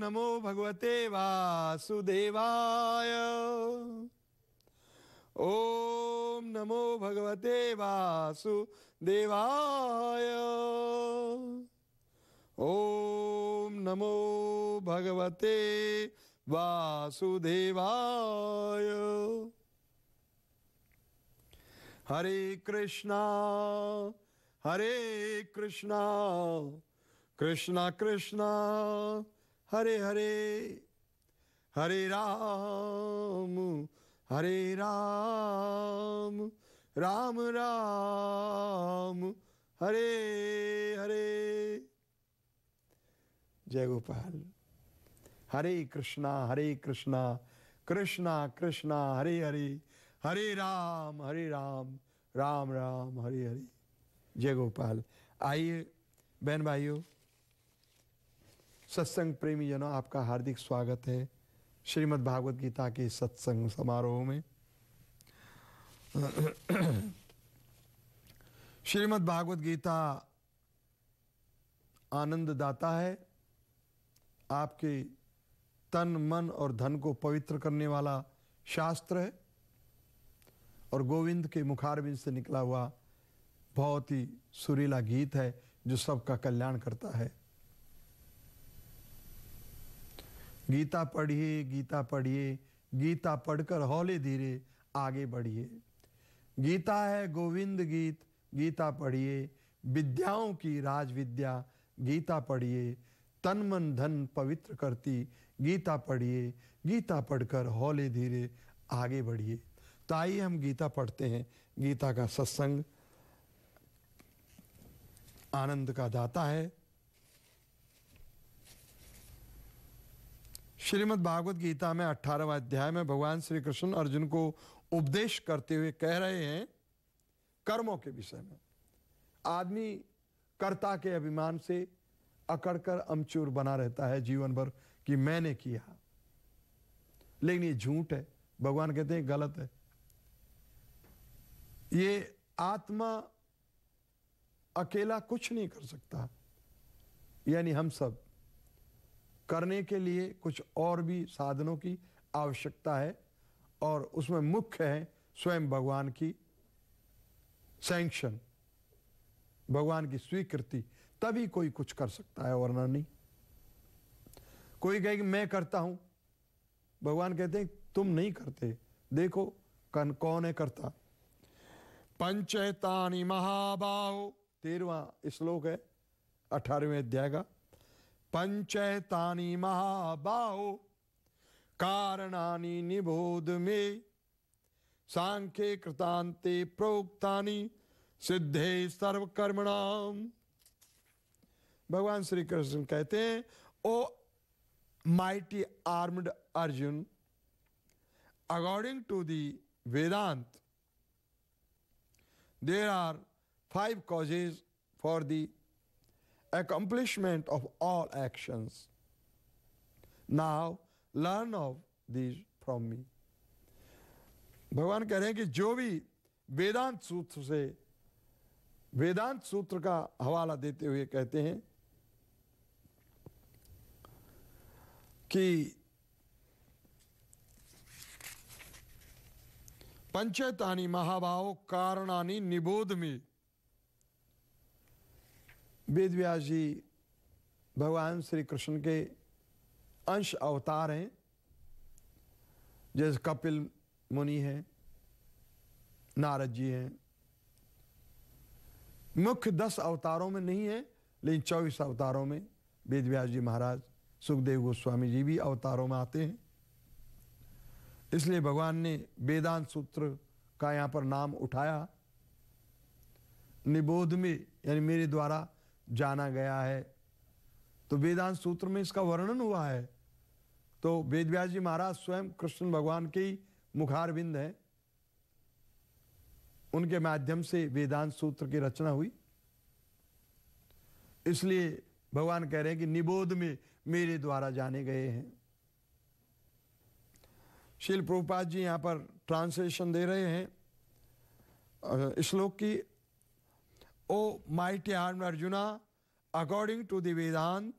नमो भगवते वासुदेवाय ओम नमो भगवते वासुदेवाय ओम नमो भगवते वासुदेवाय हरे कृष्णा हरे कृष्णा कृष्णा कृष्णा हरे हरे हरे राम हरे राम राम राम हरे हरे जय गोपाल हरे कृष्णा हरे कृष्णा कृष्णा कृष्णा हरे हरे हरे राम हरे राम राम राम हरे हरे जय गोपाल आइए बहन भाइयों सत्संग प्रेमी जनों आपका हार्दिक स्वागत है श्रीमद् भागवत गीता के सत्संग समारोह में श्रीमद् भागवत गीता आनंद दाता है आपके तन मन और धन को पवित्र करने वाला शास्त्र है और गोविंद के मुखारबिंद से निकला हुआ बहुत ही सुरीला गीत है जो सबका कल्याण करता है गीता पढ़िए गीता पढ़िए गीता पढ़कर हौले धीरे आगे बढ़िए गीता है गोविंद गीत गीता पढ़िए विद्याओं की राज विद्या गीता पढ़िए तन मन धन पवित्र करती गीता पढ़िए गीता पढ़कर हौले धीरे आगे बढ़िए तो आइए हम गीता पढ़ते हैं गीता का सत्संग आनंद का दाता है श्रीमद् भागवत गीता में अठारहवा अध्याय में भगवान श्री कृष्ण अर्जुन को उपदेश करते हुए कह रहे हैं कर्मों के विषय में आदमी कर्ता के अभिमान से अकड़कर अमचूर बना रहता है जीवन भर कि मैंने किया लेकिन ये झूठ है भगवान कहते हैं गलत है ये आत्मा अकेला कुछ नहीं कर सकता यानी हम सब करने के लिए कुछ और भी साधनों की आवश्यकता है और उसमें मुख्य है स्वयं भगवान की सैंक्शन भगवान की स्वीकृति तभी कोई कुछ कर सकता है वरना नहीं कोई कहे कि मैं करता हूं भगवान कहते हैं तुम नहीं करते देखो कन कौन है करता पंचैतानी महाबाहो तेरवा श्लोक है अठारहवें अध्याय का पंचैतानी महाबाहो कारणानि निबोध मे सांख्य कृतांते प्रोक्ता सिद्धे कर्मणाम भगवान श्री कृष्ण कहते हैं O mighty armed Arjun according to the Vedanta there are five causes for the accomplishment of all actions. Now learn of these from me. भगवान कह रहे हैं कि जो भी वेदांत सूत्र से वेदांत सूत्र का हवाला देते हुए कहते हैं कि पंचतानी महाभाव कारणानी निबोध में वेद व्यास जी भगवान श्री कृष्ण के अंश अवतार हैं जैसे कपिल मुनि हैं नारद जी हैं मुख्य दस अवतारों में नहीं है लेकिन चौबीस अवतारों में वेद व्यास जी महाराज सुखदेव गोस्वामी जी भी अवतारों में आते हैं इसलिए भगवान ने वेदांत सूत्र का यहाँ पर नाम उठाया निबोध में यानी मेरे द्वारा जाना गया है तो वेदांत सूत्र में इसका वर्णन हुआ है तो वेद व्यास जी महाराज स्वयं कृष्ण भगवान के ही बिंद हैं उनके माध्यम से वेदांत सूत्र की रचना हुई इसलिए भगवान कह रहे हैं कि निबोध में मेरे द्वारा जाने गए हैं शिल प्रभुपाद जी यहां पर ट्रांसलेशन दे रहे हैं श्लोक की O mighty arm Arjuna according to Vedanta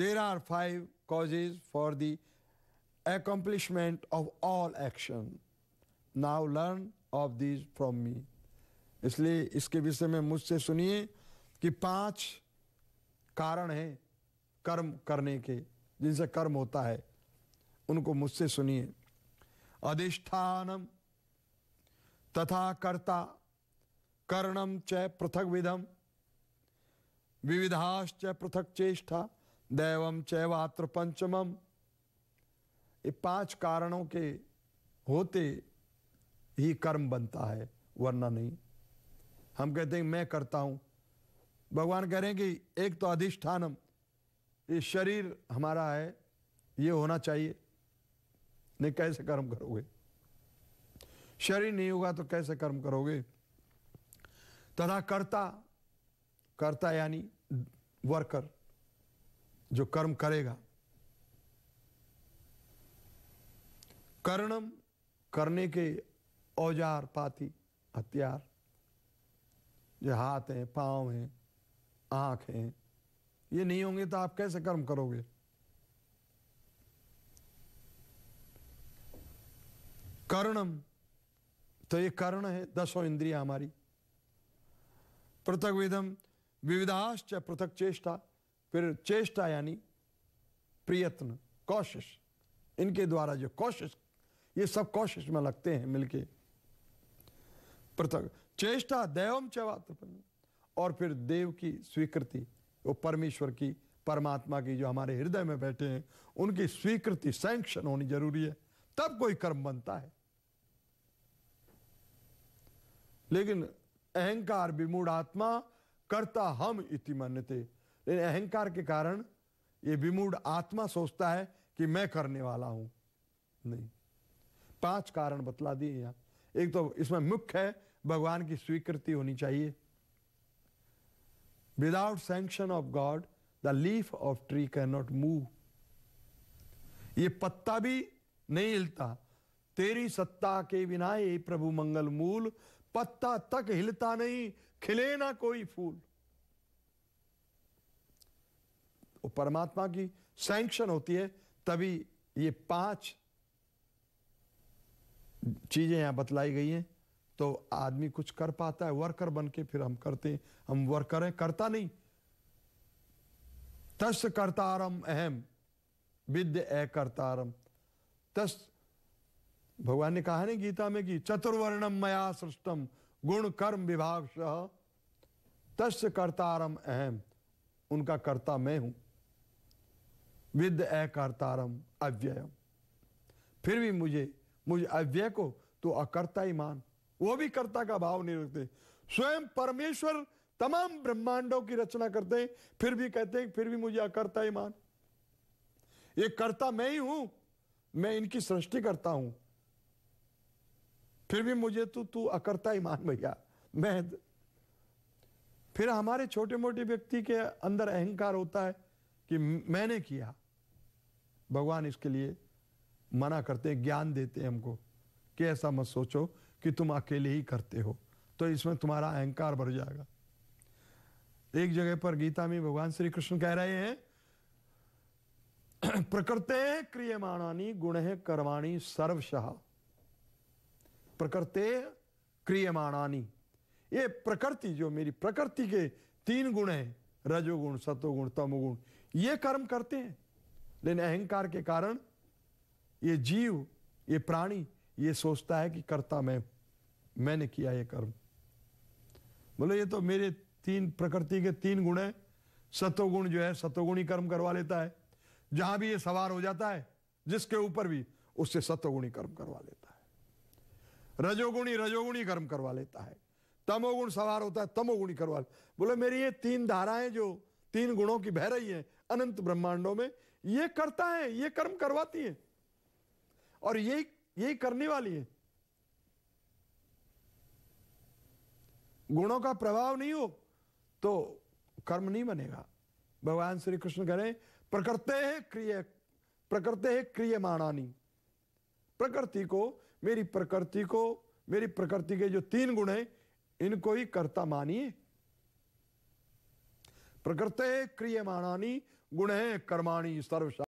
there are five causes for the accomplishment of all action now learn of this from me इसलिए इसके विषय में मुझसे सुनिए कि पांच कारण हैं कर्म करने के जिनसे कर्म होता है उनको मुझसे सुनिए अधिष्ठानम तथा कर्ता कर्णम च पृथक विधम विविधाश्च पृथक चेष्टा दैवम वात्र पंचमम ये पांच कारणों के होते ही कर्म बनता है वरना नहीं हम कहते हैं मैं करता हूं भगवान कह रहे हैं कि एक तो अधिष्ठानम ये शरीर हमारा है ये होना चाहिए नहीं कैसे कर्म करोगे शरीर नहीं होगा तो कैसे कर्म करोगे तथा कर्ता कर्ता यानी वर्कर जो कर्म करेगा कर्णम करने के औजार पाती हथियार जो हाथ हैं पांव हैं आंख हैं ये नहीं होंगे तो आप कैसे कर्म करोगे कर्णम तो ये कर्ण है दसों इंद्रिया हमारी पृथक विधम विविधाश्च पृथक चेष्टा फिर चेष्टा यानी प्रयत्न कोशिश इनके द्वारा जो कोशिश ये सब कोशिश में लगते हैं मिलके पृथक चेष्टा दैवम चवात्रपन्न और फिर देव की स्वीकृति वो परमेश्वर की परमात्मा की जो हमारे हृदय में बैठे हैं उनकी स्वीकृति सैंक्शन होनी जरूरी है तब कोई कर्म बनता है लेकिन अहंकार विमूढ़ आत्मा करता हम इति मान्यते लेकिन अहंकार के कारण ये विमूढ़ आत्मा सोचता है कि मैं करने वाला हूं नहीं पांच कारण बतला दिए यहां एक तो इसमें मुख्य है भगवान की स्वीकृति होनी चाहिए without sanction of God the leaf of tree can not move ये पत्ता भी नहीं हिलता तेरी सत्ता के बिना ये प्रभु मंगल मूल पत्ता तक हिलता नहीं खिले ना कोई फूल तो परमात्मा की सैंक्शन होती है तभी ये पांच चीजें यहां बतलाई गई हैं तो आदमी कुछ कर पाता है वर्कर बन के फिर हम करते हैं हम वर्कर हैं करता नहीं तस् करतारम अहम विद्य ए करतारम तस् भगवान ने कहा ना गीता में कि चतुर्वर्णम मया सृष्टम गुण कर्म विभाग तस् कर्तारम अहम उनका कर्ता मैं हूं विद अकर्तारम अव्ययम फिर भी मुझे मुझे अव्यय को तो अकर्ता ही मान वो भी कर्ता का भाव नहीं रखते स्वयं परमेश्वर तमाम ब्रह्मांडों की रचना करते हैं फिर भी कहते हैं फिर भी मुझे अकर्ता ही मान ये कर्ता मैं ही हूं मैं इनकी सृष्टि करता हूं फिर भी मुझे तो तू अकरता ईमान भैया मैं फिर हमारे छोटे मोटे व्यक्ति के अंदर अहंकार होता है कि मैंने किया भगवान इसके लिए मना करते हैं ज्ञान देते हैं हमको कि ऐसा मत सोचो कि तुम अकेले ही करते हो तो इसमें तुम्हारा अहंकार बढ़ जाएगा एक जगह पर गीता में भगवान श्री कृष्ण कह रहे हैं प्रकृत क्रियमाणानी गुण कर्माणी सर्वशाह प्रकृते क्रियमाणानी ये प्रकृति जो मेरी प्रकृति के तीन गुण हैं रजोगुण सतोगुण तमोगुण ये कर्म करते हैं लेकिन अहंकार के कारण ये जीव ये प्राणी ये सोचता है कि करता मैं मैंने किया ये कर्म बोले ये तो मेरे तीन प्रकृति के तीन गुण हैं सतोगुण जो है सतोगुण ही कर्म करवा लेता है जहां भी ये सवार हो जाता है जिसके ऊपर भी उससे सतोगुणी कर्म करवा लेता है रजोगुणी रजोगुणी कर्म करवा लेता है तमोगुण सवार होता है तमोगुणी करवा बोले मेरी ये तीन धाराएं जो तीन गुणों की बह रही है अनंत ब्रह्मांडों में ये करता है ये कर्म करवाती है और यही यही करने वाली है गुणों का प्रभाव नहीं हो तो कर्म नहीं बनेगा भगवान श्री कृष्ण करें प्रकृत है क्रिय प्रकृत है माणानी प्रकृति को मेरी प्रकृति को मेरी प्रकृति के जो तीन गुण हैं इनको ही कर्ता मानिए प्रकृत क्रियमाणानी गुण है कर्माणी सर्वश